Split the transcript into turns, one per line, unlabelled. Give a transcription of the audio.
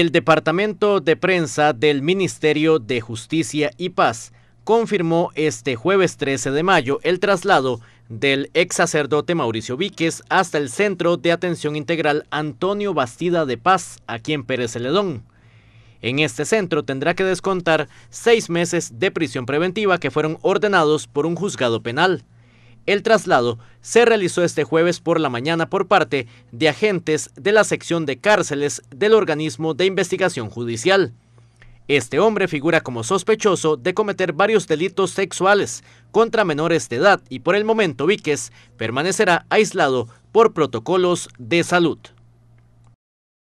El Departamento de Prensa del Ministerio de Justicia y Paz confirmó este jueves 13 de mayo el traslado del ex sacerdote Mauricio Víquez hasta el Centro de Atención Integral Antonio Bastida de Paz, aquí en Pérez Celedón. En este centro tendrá que descontar seis meses de prisión preventiva que fueron ordenados por un juzgado penal. El traslado se realizó este jueves por la mañana por parte de agentes de la sección de cárceles del organismo de investigación judicial. Este hombre figura como sospechoso de cometer varios delitos sexuales contra menores de edad y por el momento Víquez permanecerá aislado por protocolos de salud.